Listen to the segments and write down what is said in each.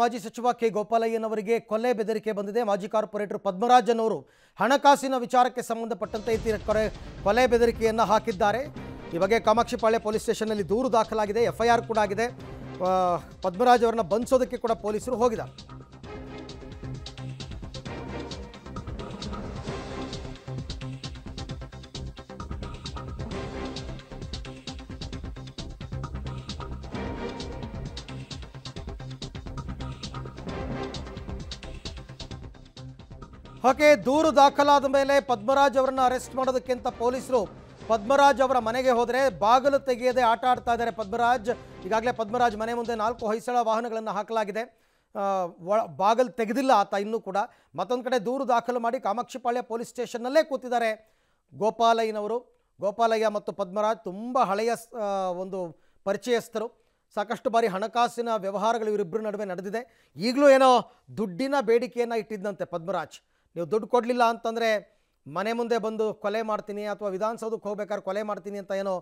ಮಾಜಿ ಸಚಿವ ಕೆ ಗೋಪಾಲಯ್ಯನವರಿಗೆ ಕೊಲೆ ಬೆದರಿಕೆ ಬಂದಿದೆ ಮಾಜಿ ಕಾರ್ಪೊರೇಟರ್ ಪದ್ಮರಾಜನ್ ಅವರು ಹಣಕಾಸಿನ ವಿಚಾರಕ್ಕೆ ಸಂಬಂಧಪಟ್ಟಂತೆ ಕೊರೆ ಕೊಲೆ ಬೆದರಿಕೆಯನ್ನು ಹಾಕಿದ್ದಾರೆ ಈ ಬಗ್ಗೆ ಕಾಮಾಕ್ಷಿಪಾಳ್ಯ ಪೊಲೀಸ್ ಸ್ಟೇಷನ್ನಲ್ಲಿ ದೂರು ದಾಖಲಾಗಿದೆ ಎಫ್ಐಆರ್ ಕೂಡ ಆಗಿದೆ ಪದ್ಮರಾಜ್ ಅವರನ್ನ ಬಂಧಿಸೋದಕ್ಕೆ ಕೂಡ ಪೊಲೀಸರು ಹೋಗಿದ್ದಾರೆ ಹಾಗೆ ದೂರು ದಾಖಲಾದ ಮೇಲೆ ಪದ್ಮರಾಜ್ ಅವರನ್ನು ಅರೆಸ್ಟ್ ಮಾಡೋದಕ್ಕಿಂತ ಪೊಲೀಸರು ಪದ್ಮರಾಜ್ ಅವರ ಮನೆಗೆ ಹೋದರೆ ಬಾಗಿಲು ತೆಗೆಯದೆ ಆಟ ಆಡ್ತಾ ಇದ್ದಾರೆ ಪದ್ಮರಾಜ್ ಈಗಾಗಲೇ ಪದ್ಮರಾಜ್ ಮನೆ ಮುಂದೆ ನಾಲ್ಕು ಹೊಯ್ಸಳ ವಾಹನಗಳನ್ನು ಹಾಕಲಾಗಿದೆ ಬಾಗಲು ತೆಗೆದಿಲ್ಲ ಆತ ಇನ್ನೂ ಕೂಡ ಮತ್ತೊಂದು ಕಡೆ ದೂರು ದಾಖಲು ಮಾಡಿ ಕಾಮಾಕ್ಷಿಪಾಳ್ಯ ಪೊಲೀಸ್ ಸ್ಟೇಷನ್ನಲ್ಲೇ ಕೂತಿದ್ದಾರೆ ಗೋಪಾಲಯ್ಯನವರು ಗೋಪಾಲಯ್ಯ ಮತ್ತು ಪದ್ಮರಾಜ್ ತುಂಬ ಹಳೆಯ ಒಂದು ಪರಿಚಯಸ್ಥರು ಸಾಕಷ್ಟು ಬಾರಿ ಹಣಕಾಸಿನ ವ್ಯವಹಾರಗಳು ಇವರಿಬ್ಬರ ನಡುವೆ ನಡೆದಿದೆ ಈಗಲೂ ಏನೋ ದುಡ್ಡಿನ ಬೇಡಿಕೆಯನ್ನು ಇಟ್ಟಿದ್ದಂತೆ ಪದ್ಮರಾಜ್ ನೀವು ದುಡ್ಡು ಕೊಡಲಿಲ್ಲ ಅಂತಂದರೆ ಮನೆ ಮುಂದೆ ಬಂದು ಕೊಲೆ ಮಾಡ್ತೀನಿ ಅಥವಾ ವಿಧಾನಸೌಧಕ್ಕೆ ಹೋಗ್ಬೇಕಾದ್ರೆ ಕೊಲೆ ಮಾಡ್ತೀನಿ ಅಂತ ಏನೋ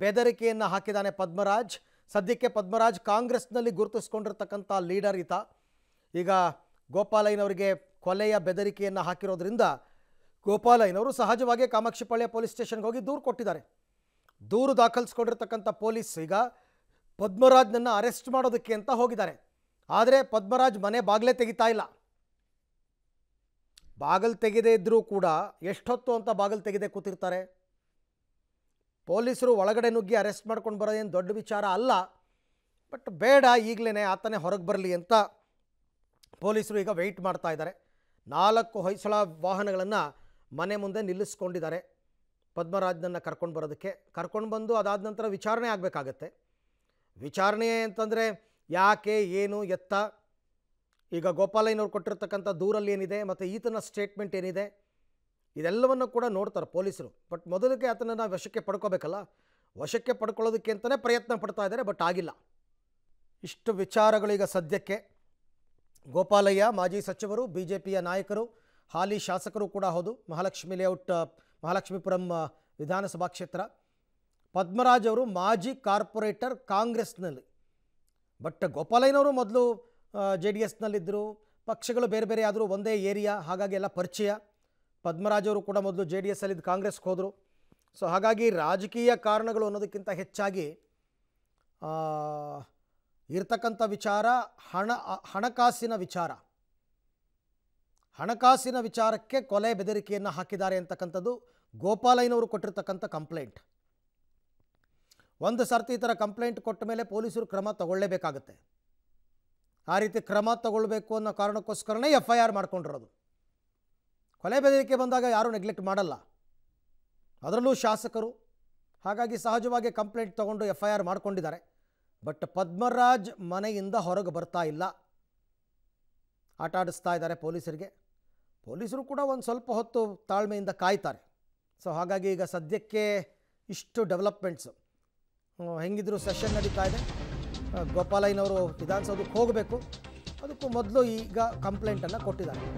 ಬೆದರಿಕೆಯನ್ನು ಹಾಕಿದ್ದಾನೆ ಪದ್ಮರಾಜ್ ಸದ್ಯಕ್ಕೆ ಪದ್ಮರಾಜ್ ಕಾಂಗ್ರೆಸ್ನಲ್ಲಿ ಗುರುತಿಸ್ಕೊಂಡಿರ್ತಕ್ಕಂಥ ಲೀಡರ್ ಈತ ಈಗ ಗೋಪಾಲಯ್ಯನವರಿಗೆ ಕೊಲೆಯ ಬೆದರಿಕೆಯನ್ನು ಹಾಕಿರೋದ್ರಿಂದ ಗೋಪಾಲಯ್ಯನವರು ಸಹಜವಾಗಿ ಕಾಮಾಕ್ಷಿಪಾಳ್ಯ ಪೊಲೀಸ್ ಸ್ಟೇಷನ್ಗೆ ಹೋಗಿ ದೂರು ಕೊಟ್ಟಿದ್ದಾರೆ ದೂರು ದಾಖಲಿಸ್ಕೊಂಡಿರ್ತಕ್ಕಂಥ ಪೊಲೀಸ್ ಈಗ ಪದ್ಮರಾಜ್ನನ್ನು ಅರೆಸ್ಟ್ ಮಾಡೋದಕ್ಕೆ ಅಂತ ಹೋಗಿದ್ದಾರೆ ಆದರೆ ಪದ್ಮರಾಜ್ ಮನೆ ಬಾಗಿಲೇ ತೆಗಿತಾ ಇಲ್ಲ ಬಾಗಿಲು ತೆಗೆದೇ ಇದ್ದರೂ ಕೂಡ ಎಷ್ಟೊತ್ತು ಅಂತ ಬಾಗಿಲು ತೆಗೆದೇ ಕೂತಿರ್ತಾರೆ ಪೊಲೀಸರು ಒಳಗಡೆ ನುಗ್ಗಿ ಅರೆಸ್ಟ್ ಮಾಡ್ಕೊಂಡು ಬರೋದೇನು ದೊಡ್ಡ ವಿಚಾರ ಅಲ್ಲ ಬಟ್ ಬೇಡ ಈಗಲೇ ಆತನೇ ಹೊರಗೆ ಬರಲಿ ಅಂತ ಪೊಲೀಸರು ಈಗ ವೆಯ್ಟ್ ಮಾಡ್ತಾ ಇದ್ದಾರೆ ನಾಲ್ಕು ಹೊಯ್ಸಳ ವಾಹನಗಳನ್ನು ಮನೆ ಮುಂದೆ ನಿಲ್ಲಿಸ್ಕೊಂಡಿದ್ದಾರೆ ಪದ್ಮರಾಜನನ್ನು ಕರ್ಕೊಂಡು ಬರೋದಕ್ಕೆ ಕರ್ಕೊಂಡು ಬಂದು ಅದಾದ ನಂತರ ವಿಚಾರಣೆ ಆಗಬೇಕಾಗತ್ತೆ ವಿಚಾರಣೆ ಅಂತಂದರೆ ಯಾಕೆ ಏನು ಎತ್ತ ಈಗ ಗೋಪಾಲಯ್ಯನವರು ಕೊಟ್ಟಿರ್ತಕ್ಕಂಥ ದೂರಲ್ಲಿ ಏನಿದೆ ಮತ್ತು ಈತನ ಸ್ಟೇಟ್ಮೆಂಟ್ ಏನಿದೆ ಇದೆಲ್ಲವನ್ನು ಕೂಡ ನೋಡ್ತಾರೆ ಪೊಲೀಸರು ಬಟ್ ಮೊದಲಿಗೆ ಆತನನ್ನು ವಶಕ್ಕೆ ಪಡ್ಕೋಬೇಕಲ್ಲ ವಶಕ್ಕೆ ಪಡ್ಕೊಳ್ಳೋದಕ್ಕೆ ಅಂತಲೇ ಪ್ರಯತ್ನ ಪಡ್ತಾ ಇದ್ದಾರೆ ಬಟ್ ಆಗಿಲ್ಲ ಇಷ್ಟು ವಿಚಾರಗಳೀಗ ಸದ್ಯಕ್ಕೆ ಗೋಪಾಲಯ್ಯ ಮಾಜಿ ಸಚಿವರು ಬಿ ಜೆ ಪಿಯ ನಾಯಕರು ಹಾಲಿ ಶಾಸಕರು ಕೂಡ ಹೌದು ಮಹಾಲಕ್ಷ್ಮಿ ಲೇಔಟ್ ಮಹಾಲಕ್ಷ್ಮೀಪುರಂ ವಿಧಾನಸಭಾ ಕ್ಷೇತ್ರ ಪದ್ಮರಾಜ್ ಅವರು ಮಾಜಿ ಕಾರ್ಪೊರೇಟರ್ ಕಾಂಗ್ರೆಸ್ನಲ್ಲಿ ಬಟ್ ಗೋಪಾಲಯ್ಯನವರು ಮೊದಲು ಜೆ ಡಿ ಎಸ್ನಲ್ಲಿದ್ದರು ಪಕ್ಷಗಳು ಬೇರೆ ಬೇರೆ ಆದರೂ ಒಂದೇ ಏರಿಯಾ ಹಾಗಾಗಿ ಎಲ್ಲ ಪರಿಚಯ ಪದ್ಮರಾಜವರು ಕೂಡ ಮೊದಲು ಜೆ ಡಿ ಎಸ್ಸಲ್ಲಿದ್ದು ಕಾಂಗ್ರೆಸ್ಗೆ ಹೋದರು ಸೊ ಹಾಗಾಗಿ ರಾಜಕೀಯ ಕಾರಣಗಳು ಅನ್ನೋದಕ್ಕಿಂತ ಹೆಚ್ಚಾಗಿ ಇರ್ತಕ್ಕಂಥ ವಿಚಾರ ಹಣ ಹಣಕಾಸಿನ ವಿಚಾರ ಹಣಕಾಸಿನ ವಿಚಾರಕ್ಕೆ ಕೊಲೆ ಬೆದರಿಕೆಯನ್ನು ಹಾಕಿದ್ದಾರೆ ಅಂತಕ್ಕಂಥದ್ದು ಗೋಪಾಲಯ್ಯನವರು ಕೊಟ್ಟಿರ್ತಕ್ಕಂಥ ಕಂಪ್ಲೇಂಟ್ ಒಂದು ಸರ್ತಿ ಈ ಥರ ಕಂಪ್ಲೇಂಟ್ ಕೊಟ್ಟ ಮೇಲೆ ಪೊಲೀಸರು ಕ್ರಮ ತಗೊಳ್ಳೇಬೇಕಾಗುತ್ತೆ ಆ ರೀತಿ ಕ್ರಮ ತಗೊಳ್ಬೇಕು ಅನ್ನೋ ಕಾರಣಕ್ಕೋಸ್ಕರನೇ ಎಫ್ ಐ ಆರ್ ಮಾಡ್ಕೊಂಡಿರೋದು ಕೊಲೆ ಬೆದರಿಕೆ ಬಂದಾಗ ಯಾರೂ ನೆಗ್ಲೆಕ್ಟ್ ಮಾಡಲ್ಲ ಅದರಲ್ಲೂ ಶಾಸಕರು ಹಾಗಾಗಿ ಸಹಜವಾಗಿ ಕಂಪ್ಲೇಂಟ್ ತಗೊಂಡು ಎಫ್ ಐ ಆರ್ ಮಾಡ್ಕೊಂಡಿದ್ದಾರೆ ಬಟ್ ಪದ್ಮರಾಜ್ ಮನೆಯಿಂದ ಹೊರಗೆ ಬರ್ತಾ ಇಲ್ಲ ಆಟ ಆಡಿಸ್ತಾ ಇದ್ದಾರೆ ಪೊಲೀಸರಿಗೆ ಪೊಲೀಸರು ಕೂಡ ಒಂದು ಸ್ವಲ್ಪ ಹೊತ್ತು ತಾಳ್ಮೆಯಿಂದ ಕಾಯ್ತಾರೆ ಸೊ ಹಾಗಾಗಿ ಈಗ ಸದ್ಯಕ್ಕೆ ಇಷ್ಟು ಡೆವಲಪ್ಮೆಂಟ್ಸು ಹೆಂಗಿದ್ರು ಸೆಷನ್ ನಡೀತಾ ಇದೆ ಗೋಪಾಲಯ್ಯನವರು ವಿಧಾನಸೌಧಕ್ಕೆ ಹೋಗಬೇಕು ಅದಕ್ಕೂ ಮೊದಲು ಈಗ ಕಂಪ್ಲೇಂಟನ್ನು ಕೊಟ್ಟಿದ್ದಾರೆ